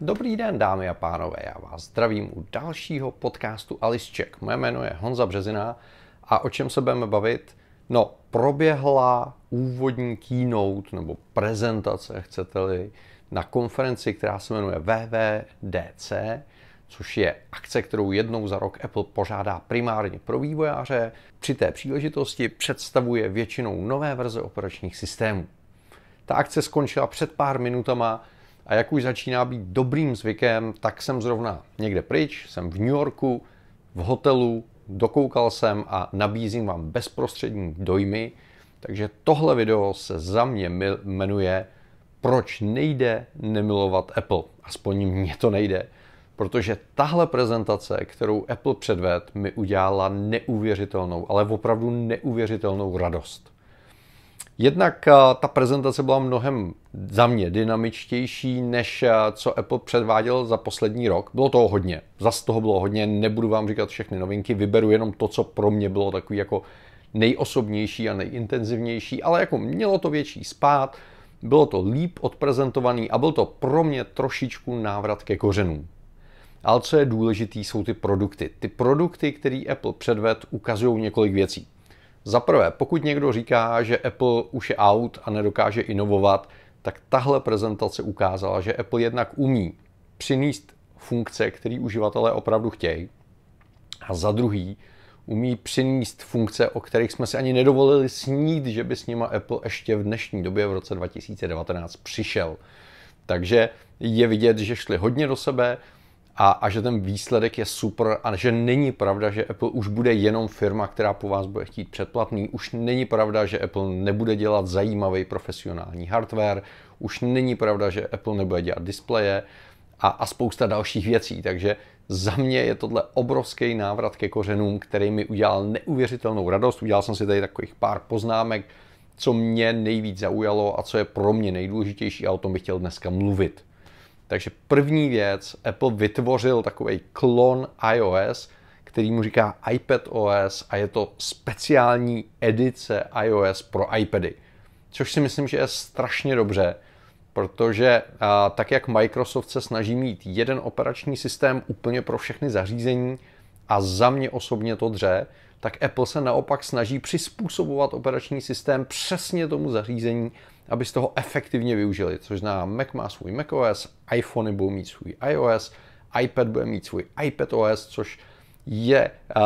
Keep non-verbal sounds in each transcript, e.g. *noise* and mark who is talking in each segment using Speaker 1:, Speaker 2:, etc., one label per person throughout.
Speaker 1: Dobrý den, dámy a pánové, já vás zdravím u dalšího podcastu Alice Check. Moje jméno je Honza Březina a o čem se budeme bavit? No, proběhla úvodní keynote nebo prezentace, chcete-li, na konferenci, která se jmenuje VVDC, což je akce, kterou jednou za rok Apple pořádá primárně pro vývojáře. Při té příležitosti představuje většinou nové verze operačních systémů. Ta akce skončila před pár minutama, a jak už začíná být dobrým zvykem, tak jsem zrovna někde pryč, jsem v New Yorku, v hotelu, dokoukal jsem a nabízím vám bezprostřední dojmy. Takže tohle video se za mě jmenuje Proč nejde nemilovat Apple? Aspoň mně to nejde. Protože tahle prezentace, kterou Apple předved, mi udělala neuvěřitelnou, ale opravdu neuvěřitelnou radost. Jednak eh, ta prezentace byla mnohem za mě dynamičtější, než eh, co Apple předváděl za poslední rok. Bylo toho hodně, zas toho bylo hodně, nebudu vám říkat všechny novinky, vyberu jenom to, co pro mě bylo takový jako nejosobnější a nejintenzivnější, ale jako mělo to větší spát, bylo to líp odprezentovaný a byl to pro mě trošičku návrat ke kořenům. Ale co je důležitý, jsou ty produkty. Ty produkty, které Apple předved, ukazují několik věcí. Za prvé, pokud někdo říká, že Apple už je out a nedokáže inovovat, tak tahle prezentace ukázala, že Apple jednak umí přinést funkce, které uživatelé opravdu chtějí, a za druhý umí přinést funkce, o kterých jsme si ani nedovolili snít, že by s nima Apple ještě v dnešní době v roce 2019 přišel. Takže je vidět, že šli hodně do sebe, a, a že ten výsledek je super a že není pravda, že Apple už bude jenom firma, která po vás bude chtít předplatný, už není pravda, že Apple nebude dělat zajímavý profesionální hardware, už není pravda, že Apple nebude dělat displeje a, a spousta dalších věcí, takže za mě je tohle obrovský návrat ke kořenům, který mi udělal neuvěřitelnou radost. Udělal jsem si tady takových pár poznámek, co mě nejvíc zaujalo a co je pro mě nejdůležitější a o tom bych chtěl dneska mluvit. Takže první věc, Apple vytvořil takový klon iOS, který mu říká iPad OS a je to speciální edice iOS pro iPady. Což si myslím, že je strašně dobře, protože a, tak jak Microsoft se snaží mít jeden operační systém úplně pro všechny zařízení a za mě osobně to dře, tak Apple se naopak snaží přizpůsobovat operační systém přesně tomu zařízení aby z toho efektivně využili. Což zná, Mac má svůj macOS, iPhony budou mít svůj iOS, iPad bude mít svůj iPadOS, což je uh,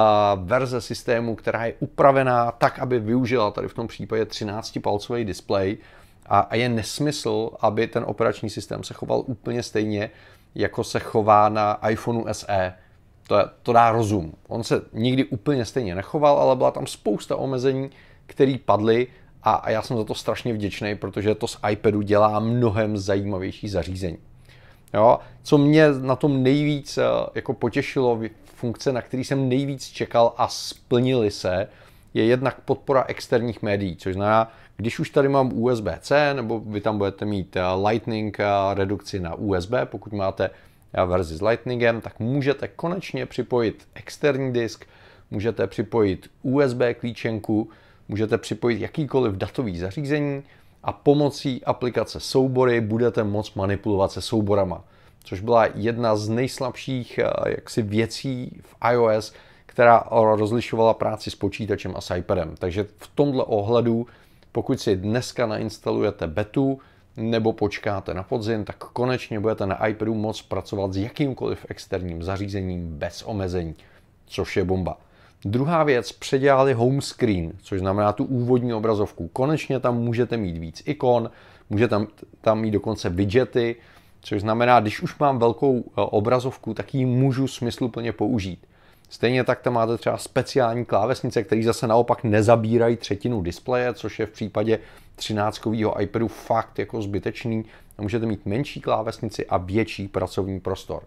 Speaker 1: verze systému, která je upravená tak, aby využila tady v tom případě 13-palcový displej a, a je nesmysl, aby ten operační systém se choval úplně stejně, jako se chová na iPhoneu SE. To, je, to dá rozum. On se nikdy úplně stejně nechoval, ale byla tam spousta omezení, které padly a, já jsem za to strašně vděčný, protože to z iPadu dělá mnohem zajímavější zařízení. Jo? Co mě na tom nejvíc eh, jako potěšilo, funkce, na který jsem nejvíc čekal a splnily se, je jednak podpora externích médií, což znamená, když už tady mám USB-C, nebo vy tam budete mít eh, Lightning redukci na USB, pokud máte eh, verzi s Lightningem, tak můžete konečně připojit externí disk, můžete připojit USB klíčenku, můžete připojit jakýkoliv datový zařízení a pomocí aplikace Soubory budete moct manipulovat se souborama, což byla jedna z nejslabších eh, jaksi věcí v iOS, která rozlišovala práci s počítačem a s iPadem. Takže v tomhle ohledu, pokud si dneska nainstalujete betu nebo počkáte na podzim, tak konečně budete na iPadu moct pracovat s jakýmkoliv externím zařízením bez omezení, což je bomba. Druhá věc, předělali home screen, což znamená tu úvodní obrazovku. Konečně tam můžete mít víc ikon, můžete tam, tam mít dokonce widgety, což znamená, když už mám velkou eh, obrazovku, tak ji můžu smysluplně použít. Stejně tak tam máte třeba speciální klávesnice, které zase naopak nezabírají třetinu displeje, což je v případě 13 iPadu fakt jako zbytečný. A můžete mít menší klávesnici a větší pracovní prostor.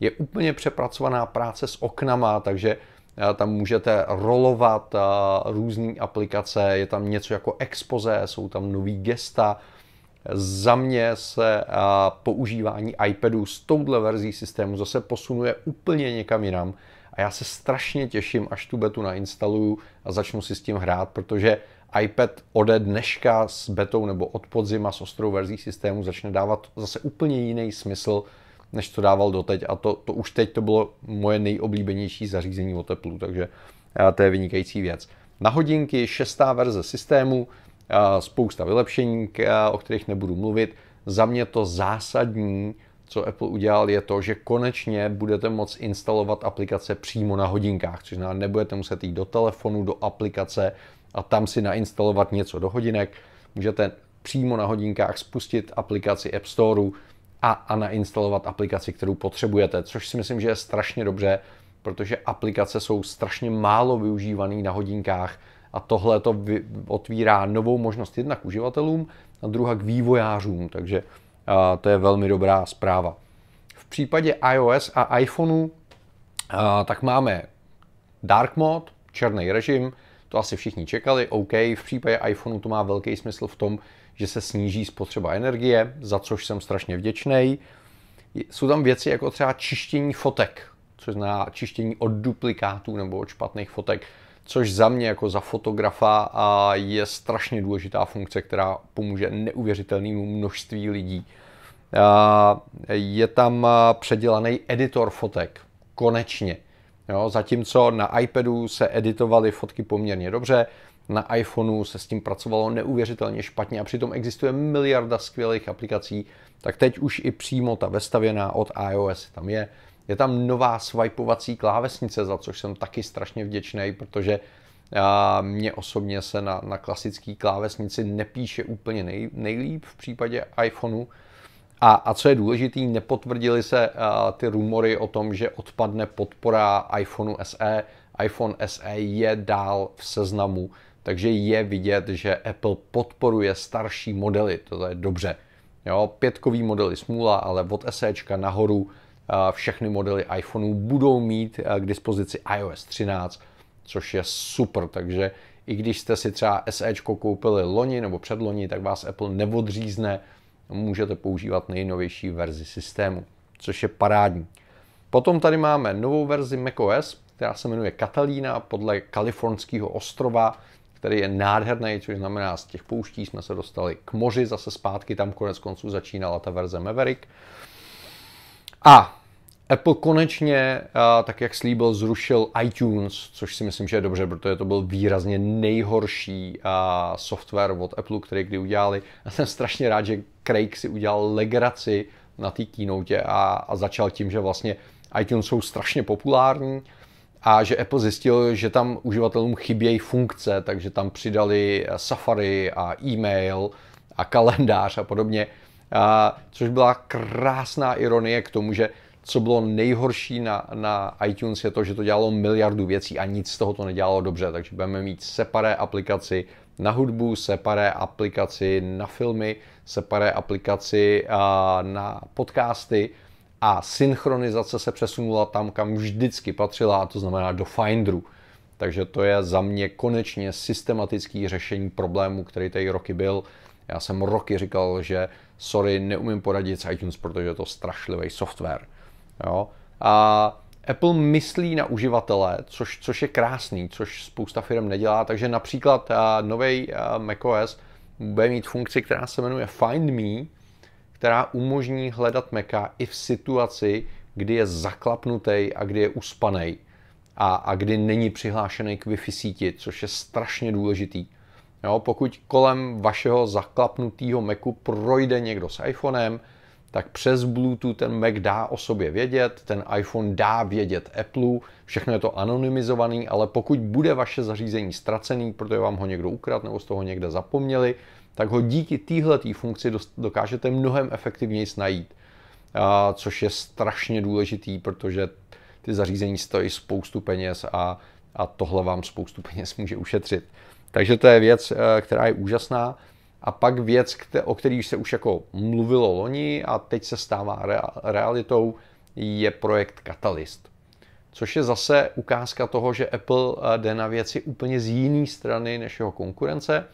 Speaker 1: Je úplně přepracovaná práce s oknama, takže Eh, tam můžete rolovat eh, různé aplikace, je tam něco jako expoze, jsou tam nový gesta. Za mě se eh, používání iPadu s touhle verzí systému zase posunuje úplně někam jinam a já se strašně těším, až tu betu nainstaluju a začnu si s tím hrát, protože iPad ode dneška s betou nebo od podzima s ostrou verzí systému začne dávat zase úplně jiný smysl, než co dával doteď a to, to už teď to bylo moje nejoblíbenější zařízení teplu, takže eh, to je vynikající věc. Na hodinky šestá verze systému, eh, spousta vylepšení, eh, o kterých nebudu mluvit. Za mě to zásadní, co Apple udělal, je to, že konečně budete moct instalovat aplikace přímo na hodinkách, což znamená, nebudete muset jít do telefonu, do aplikace a tam si nainstalovat něco do hodinek. Můžete přímo na hodinkách spustit aplikaci App Storeu, a, a nainstalovat aplikaci, kterou potřebujete, což si myslím, že je strašně dobře, protože aplikace jsou strašně málo využívané na hodinkách a tohle to otvírá novou možnost jednak uživatelům a druhá k vývojářům, takže a, to je velmi dobrá zpráva. V případě iOS a iPhoneu tak máme dark mode, černý režim, to asi všichni čekali, OK, v případě iPhoneu to má velký smysl v tom, že se sníží spotřeba energie, za což jsem strašně vděčný. Jsou tam věci jako třeba čištění fotek, což znamená čištění od duplikátů nebo od špatných fotek, což za mě jako za fotografa a je strašně důležitá funkce, která pomůže neuvěřitelnému množství lidí. Je tam eh, předělaný editor fotek, konečně. Jo, zatímco na iPadu se editovaly fotky poměrně dobře, na iPhoneu se s tím pracovalo neuvěřitelně špatně a přitom existuje miliarda skvělých aplikací, tak teď už i přímo ta vestavěná od iOS tam je. Je tam nová swipeovací klávesnice, za což jsem taky strašně vděčný, protože mně osobně se na, na klasické klávesnici nepíše úplně nej, nejlíp v případě iPhoneu, a, a co je důležité, nepotvrdili se a, eh, ty rumory o tom, že odpadne podpora iPhoneu SE. iPhone SE je dál v seznamu, takže je vidět, že Apple podporuje starší modely, to je dobře. Jo, pětkový modely smůla, ale od SEčka nahoru a, eh, všechny modely iPhoneu budou mít a, eh, k dispozici iOS 13, což je super, takže i když jste si třeba SEčko koupili loni nebo předloni, tak vás Apple neodřízne můžete používat nejnovější verzi systému, což je parádní. Potom tady máme novou verzi macOS, která se jmenuje Catalina podle kalifornského ostrova, který je nádherný, což znamená, z těch pouští jsme se dostali k moři, zase zpátky, tam konec konců začínala ta verze Maverick. A Apple konečně, tak jak slíbil, zrušil iTunes, což si myslím, že je dobře, protože to byl výrazně nejhorší software od Apple, který kdy udělali. Já jsem strašně rád, že Craig si udělal legraci na té keynote a, a začal tím, že vlastně iTunes jsou strašně populární a že Apple zjistil, že tam uživatelům chybějí funkce, takže tam přidali eh, Safari a e-mail a kalendář a podobně, a, což byla krásná ironie k tomu, že co bylo nejhorší na, na iTunes, je to, že to dělalo miliardu věcí a nic z toho to nedělalo dobře. Takže budeme mít separé aplikaci na hudbu, separé aplikaci na filmy, separé aplikaci na podcasty a synchronizace se přesunula tam, kam vždycky patřila, a to znamená do Finderu. Takže to je za mě konečně systematický řešení problému, který tady roky byl. Já jsem roky říkal, že sorry, neumím poradit s iTunes, protože je to strašlivý software. Jo? A Apple myslí na uživatele, což, což je krásný, což spousta firm nedělá, takže například eh, nový eh, macOS bude mít funkci, která se jmenuje Find Me, která umožní hledat Maca i v situaci, kdy je zaklapnutý a kdy je uspaný a, a kdy není přihlášený k Wi-Fi síti, což je strašně důležitý. Jo, pokud kolem vašeho zaklapnutého Macu projde někdo s iPhonem, tak přes Bluetooth ten Mac dá o sobě vědět, ten iPhone dá vědět Apple, všechno je to anonymizovaný, ale pokud bude vaše zařízení ztracený, protože vám ho někdo ukrad nebo z toho někde zapomněli, tak ho díky téhle funkci dokážete mnohem efektivněji najít, což je strašně důležitý, protože ty zařízení stojí spoustu peněz a, a tohle vám spoustu *laughs* peněz může ušetřit. Takže to je věc, eh, která je úžasná. A pak věc, o který se už jako mluvilo loni a teď se stává realitou, je projekt Catalyst. Což je zase ukázka toho, že Apple eh, jde na věci úplně z jiné strany než jeho konkurence.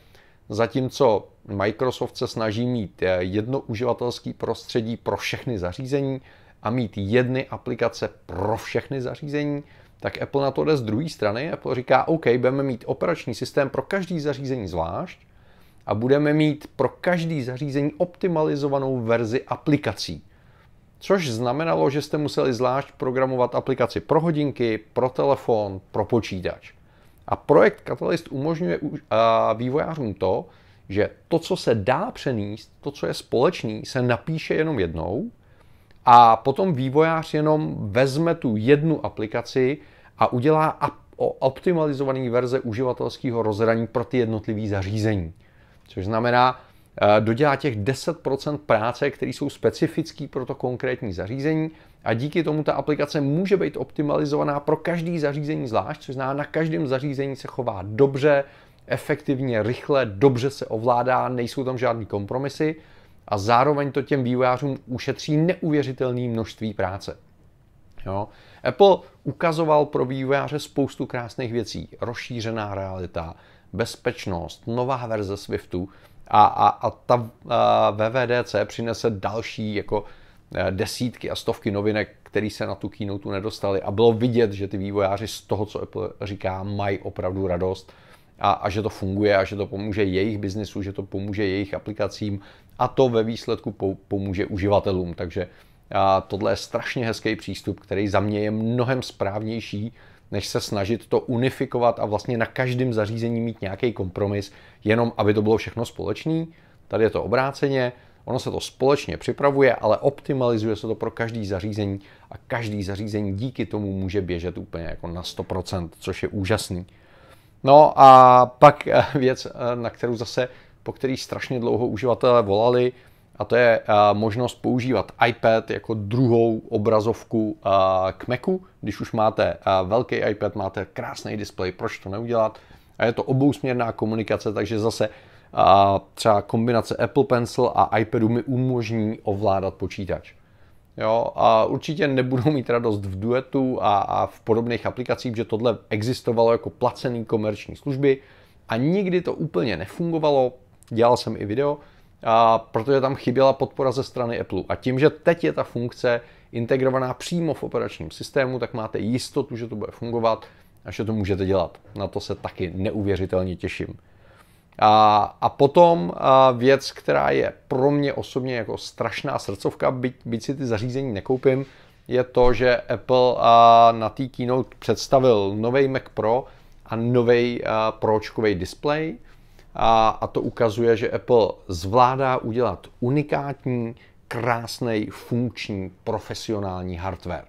Speaker 1: Zatímco Microsoft se snaží mít eh, jedno uživatelské prostředí pro všechny zařízení a mít jedny aplikace pro všechny zařízení, tak Apple na to jde z druhé strany. Apple říká, OK, budeme mít operační systém pro každý zařízení zvlášť a budeme mít pro každý zařízení optimalizovanou verzi aplikací. Což znamenalo, že jste museli zvlášť programovat aplikaci pro hodinky, pro telefon, pro počítač. A projekt Catalyst umožňuje vývojářům to, že to, co se dá přenést, to, co je společný, se napíše jenom jednou a potom vývojář jenom vezme tu jednu aplikaci a udělá optimalizovaný verze uživatelského rozhraní pro ty jednotlivé zařízení což znamená, eh, dodělá těch 10% práce, které jsou specifické pro to konkrétní zařízení a díky tomu ta aplikace může být optimalizovaná pro každý zařízení zvlášť, což znamená, na každém zařízení se chová dobře, efektivně, rychle, dobře se ovládá, nejsou tam žádný kompromisy a zároveň to těm vývojářům ušetří neuvěřitelné množství práce. Jo. Apple ukazoval pro vývojáře spoustu krásných věcí. Rozšířená realita, bezpečnost, nová verze Swiftu a, a, a ta a VVDC přinese další jako e, desítky a stovky novinek, které se na tu keynote nedostali a bylo vidět, že ty vývojáři z toho, co Apple říká, mají opravdu radost a, a že to funguje a že to pomůže jejich biznesu, že to pomůže jejich aplikacím a to ve výsledku po, pomůže uživatelům. Takže a tohle je strašně hezký přístup, který za mě je mnohem správnější než se snažit to unifikovat a vlastně na každém zařízení mít nějaký kompromis, jenom aby to bylo všechno společný. Tady je to obráceně, ono se to společně připravuje, ale optimalizuje se to pro každý zařízení a každý zařízení díky tomu může běžet úplně jako na 100%, což je úžasný. No a pak eh, věc, eh, na kterou zase, po který strašně dlouho uživatelé volali, a to je možnost používat iPad jako druhou obrazovku k Macu. Když už máte velký iPad, máte krásný displej, proč to neudělat? A je to obousměrná komunikace, takže zase třeba kombinace Apple Pencil a iPadu mi umožní ovládat počítač. Jo, a určitě nebudou mít radost v duetu a, a v podobných aplikacích, že tohle existovalo jako placený komerční služby a nikdy to úplně nefungovalo. Dělal jsem i video, a protože tam chyběla podpora ze strany Apple. A tím, že teď je ta funkce integrovaná přímo v operačním systému, tak máte jistotu, že to bude fungovat a že to můžete dělat. Na to se taky neuvěřitelně těším. A, a potom a věc, která je pro mě osobně jako strašná srdcovka, byť, byť si ty zařízení nekoupím, je to, že Apple a, na té keynote představil nový Mac Pro a nový pročkový display a, a to ukazuje, že Apple zvládá udělat unikátní, krásný, funkční, profesionální hardware.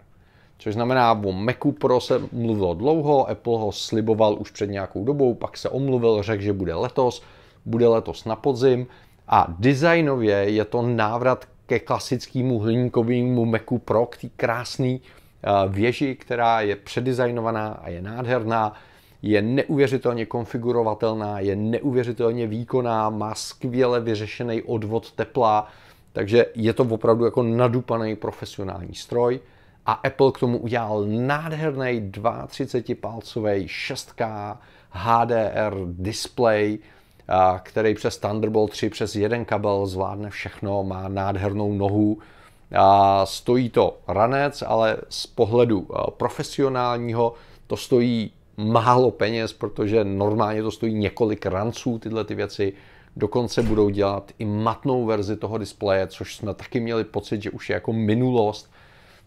Speaker 1: Což znamená, o Macu Pro se mluvilo dlouho, Apple ho sliboval už před nějakou dobou, pak se omluvil, řekl, že bude letos, bude letos na podzim a designově je to návrat ke klasickému hliníkovému Macu Pro, k té krásné eh, věži, která je předizajnovaná a je nádherná, je neuvěřitelně konfigurovatelná, je neuvěřitelně výkonná, má skvěle vyřešený odvod tepla, takže je to opravdu jako nadupaný profesionální stroj. A Apple k tomu udělal nádherný 32-palcový 6K HDR display, který přes Thunderbolt 3 přes jeden kabel zvládne všechno, má nádhernou nohu. A stojí to ranec, ale z pohledu profesionálního to stojí málo peněz, protože normálně to stojí několik ranců tyhle ty věci. Dokonce budou dělat i matnou verzi toho displeje, což jsme taky měli pocit, že už je jako minulost.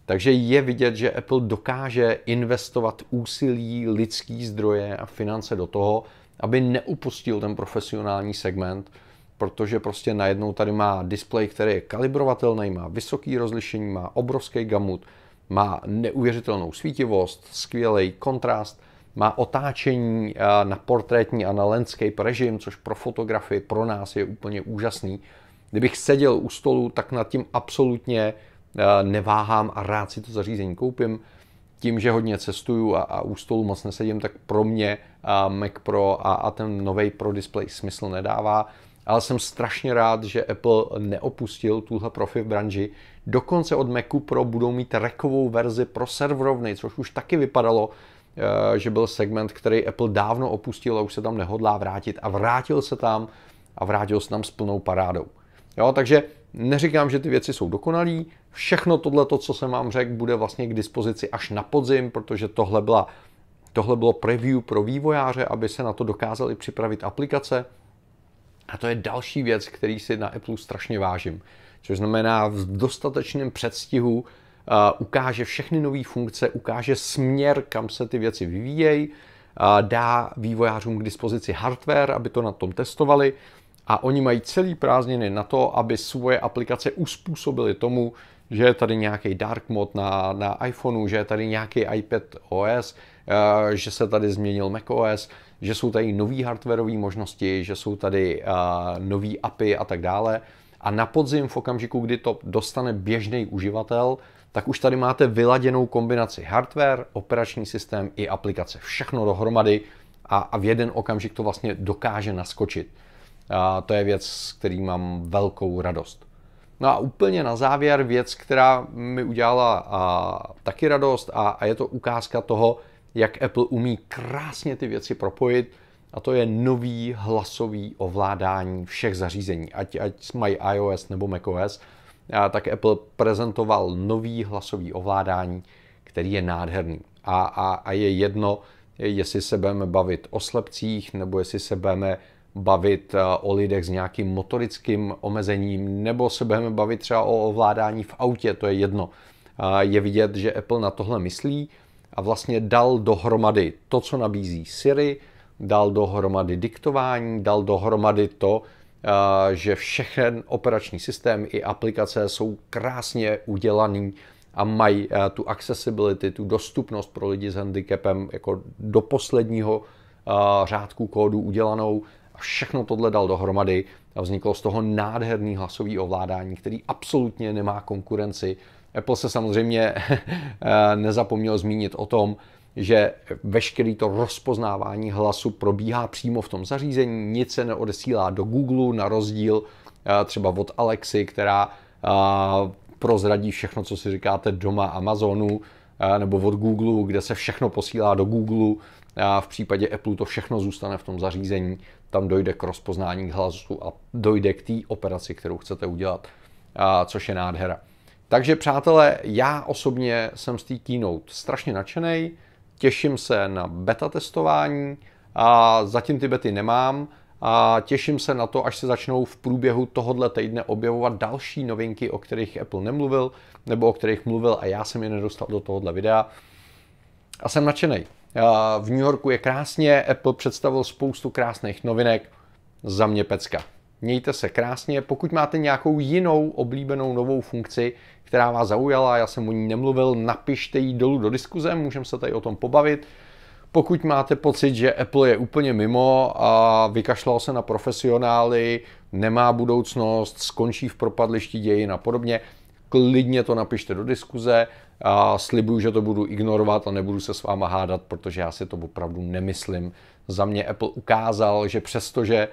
Speaker 1: Takže je vidět, že Apple dokáže investovat úsilí, lidský zdroje a finance do toho, aby neupustil ten profesionální segment, protože prostě najednou tady má displej, který je kalibrovatelný, má vysoký rozlišení, má obrovský gamut, má neuvěřitelnou svítivost, skvělý kontrast – má otáčení eh, na portrétní a na landscape režim, což pro fotografii, pro nás je úplně úžasný. Kdybych seděl u stolu, tak nad tím absolutně eh, neváhám a rád si to zařízení koupím. Tím, že hodně cestuju a, a u stolu moc nesedím, tak pro mě eh, Mac Pro a, a ten nový Pro Display smysl nedává ale jsem strašně rád, že Apple neopustil tuhle profi v branži. Dokonce od Macu Pro budou mít rekovou verzi pro serverovny, což už taky vypadalo, Eh, že byl segment, který Apple dávno opustil a už se tam nehodlá vrátit a vrátil se tam a vrátil se tam s plnou parádou. Jo, takže neříkám, že ty věci jsou dokonalý, všechno tohle, co jsem vám řekl, bude vlastně k dispozici až na podzim, protože tohle, byla, tohle bylo preview pro vývojáře, aby se na to dokázali připravit aplikace. A to je další věc, který si na Apple strašně vážím. Což znamená v dostatečném předstihu ukáže všechny nové funkce, ukáže směr, kam se ty věci vyvíjejí, dá vývojářům k dispozici hardware, aby to na tom testovali a oni mají celý prázdniny na to, aby svoje aplikace uspůsobili tomu, že je tady nějaký dark mod na, na iPhoneu, že je tady nějaký iPad OS, eh, že se tady změnil macOS, že jsou tady nové hardwareové možnosti, že jsou tady eh, nové API a tak dále. A na podzim, v okamžiku, kdy to dostane běžný uživatel, tak už tady máte vyladěnou kombinaci hardware, operační systém i aplikace. Všechno dohromady a, a v jeden okamžik to vlastně dokáže naskočit. A to je věc, s který mám velkou radost. No a úplně na závěr věc, která mi udělala a, taky radost a, a je to ukázka toho, jak Apple umí krásně ty věci propojit a to je nový hlasový ovládání všech zařízení, ať, ať mají iOS nebo macOS tak Apple prezentoval nový hlasový ovládání, který je nádherný. A, a, a je jedno, jestli se budeme bavit o slepcích, nebo jestli se budeme bavit eh, o lidech s nějakým motorickým omezením, nebo se budeme bavit třeba o ovládání v autě, to je jedno. Je vidět, že Apple na tohle myslí a vlastně dal dohromady to, co nabízí Siri, dal dohromady diktování, dal dohromady to, Eh, že všechen operační systém i aplikace jsou krásně udělaný a mají eh, tu accessibility, tu dostupnost pro lidi s handicapem jako do posledního eh, řádku kódu udělanou a všechno tohle dal dohromady a vzniklo z toho nádherný hlasový ovládání, který absolutně nemá konkurenci. Apple se samozřejmě *laughs* nezapomněl zmínit o tom, že veškerý to rozpoznávání hlasu probíhá přímo v tom zařízení, nic se neodesílá do Google, na rozdíl eh, třeba od Alexy, která eh, prozradí všechno, co si říkáte doma Amazonu, eh, nebo od Google, kde se všechno posílá do Google. A v případě Apple to všechno zůstane v tom zařízení, tam dojde k rozpoznání hlasu a dojde k té operaci, kterou chcete udělat, a což je nádhera. Takže přátelé, já osobně jsem z té keynote strašně nadšený těším se na beta testování, a zatím ty bety nemám, a těším se na to, až se začnou v průběhu tohohle týdne objevovat další novinky, o kterých Apple nemluvil, nebo o kterých mluvil a já jsem je nedostal do tohohle videa. A jsem nadšený. V New Yorku je krásně, Apple představil spoustu krásných novinek, za mě pecka. Mějte se krásně. Pokud máte nějakou jinou oblíbenou novou funkci, která vás zaujala, já jsem o ní nemluvil, napište ji dolů do diskuze, můžeme se tady o tom pobavit. Pokud máte pocit, že Apple je úplně mimo a vykašlal se na profesionály, nemá budoucnost, skončí v propadlišti dějin a podobně, klidně to napište do diskuze. A slibuju, že to budu ignorovat a nebudu se s váma hádat, protože já si to opravdu nemyslím. Za mě Apple ukázal, že přestože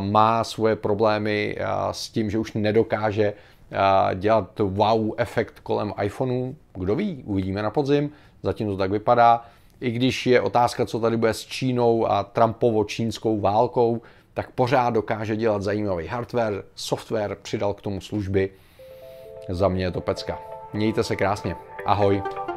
Speaker 1: má svoje problémy s tím, že už nedokáže dělat wow efekt kolem iPhoneu. Kdo ví, uvidíme na podzim, zatím to tak vypadá. I když je otázka, co tady bude s Čínou a Trumpovo-čínskou válkou, tak pořád dokáže dělat zajímavý hardware, software, přidal k tomu služby. Za mě je to pecka. Mějte se krásně. Ahoj.